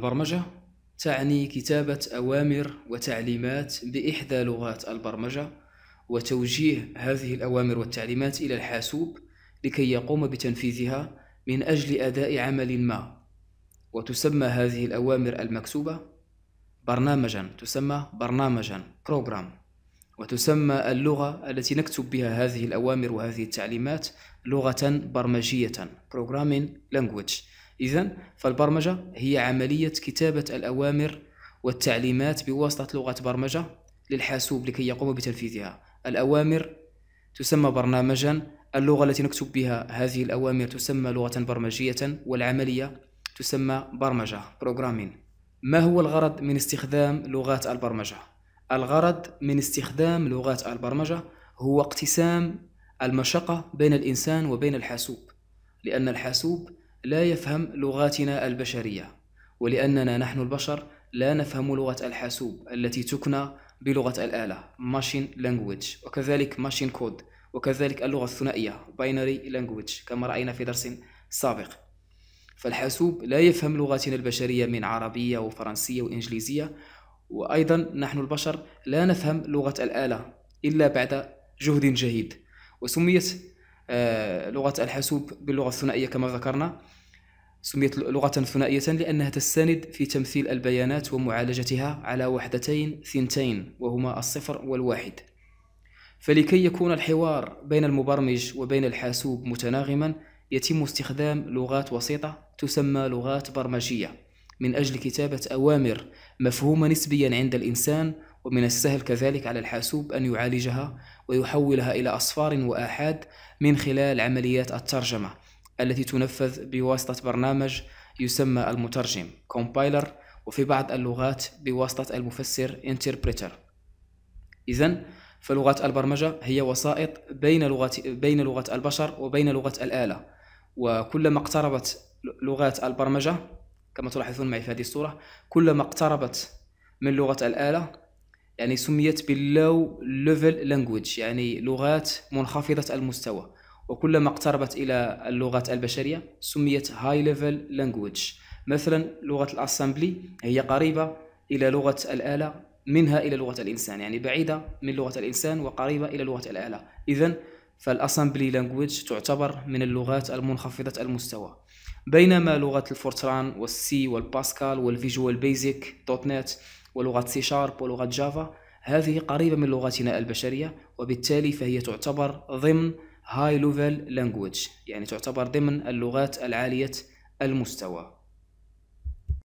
البرمجة تعني كتابة أوامر وتعليمات بإحدى لغات البرمجة وتوجيه هذه الأوامر والتعليمات إلى الحاسوب لكي يقوم بتنفيذها من أجل أداء عمل ما وتسمى هذه الأوامر المكتوبة برنامجا تسمى برنامجا بروجرام وتسمى اللغة التي نكتب بها هذه الأوامر وهذه التعليمات لغة برمجية programming language إذا فالبرمجة هي عملية كتابة الأوامر والتعليمات بواسطة لغة برمجة للحاسوب لكي يقوم بتنفيذها الأوامر تسمى برنامجا اللغة التي نكتب بها هذه الأوامر تسمى لغة برمجية والعملية تسمى برمجة programming ما هو الغرض من استخدام لغات البرمجة؟ الغرض من استخدام لغات البرمجة هو اقتسام المشقة بين الإنسان وبين الحاسوب لأن الحاسوب لا يفهم لغاتنا البشرية ولأننا نحن البشر لا نفهم لغة الحاسوب التي تكنى بلغة الآلة ماشين لانجويج وكذلك ماشين كود وكذلك اللغة الثنائية باينري لانجويج كما رأينا في درس سابق فالحاسوب لا يفهم لغاتنا البشرية من عربية وفرنسية وإنجليزية وأيضا نحن البشر لا نفهم لغة الآلة إلا بعد جهد جهيد وسميت آه، لغة الحاسوب باللغة الثنائية كما ذكرنا سميت لغة ثنائية لأنها تستند في تمثيل البيانات ومعالجتها على وحدتين ثنتين وهما الصفر والواحد فلكي يكون الحوار بين المبرمج وبين الحاسوب متناغما يتم استخدام لغات وسيطة تسمى لغات برمجية من أجل كتابة أوامر مفهومة نسبيا عند الإنسان ومن السهل كذلك على الحاسوب أن يعالجها ويحولها إلى أصفار وآحاد من خلال عمليات الترجمة التي تنفذ بواسطة برنامج يسمى المترجم Compiler وفي بعض اللغات بواسطة المفسر Interpreter إذا فلغات البرمجة هي وسائط بين لغة, بين لغة البشر وبين لغة الآلة وكلما اقتربت لغات البرمجة كما تلاحظون معي في هذه الصورة كلما اقتربت من لغة الآلة يعني سميت باللو ليفل لانجويج يعني لغات منخفضة المستوى وكلما اقتربت إلى اللغات البشرية سميت هاي ليفل لانجويج مثلا لغة الأسامبلي هي قريبة إلى لغة الآلة منها إلى لغة الإنسان يعني بعيدة من لغة الإنسان وقريبة إلى لغة الآلة إذا فالأسامبلي لانجويج تعتبر من اللغات المنخفضة المستوى بينما لغة الفورتران والسي والباسكال والفيجوال بيزك دوت نت ولغة سي شارب ولغة جافا هذه قريبة من لغتنا البشرية وبالتالي فهي تعتبر ضمن هاي ليفل لانجويج يعني تعتبر ضمن اللغات العالية المستوى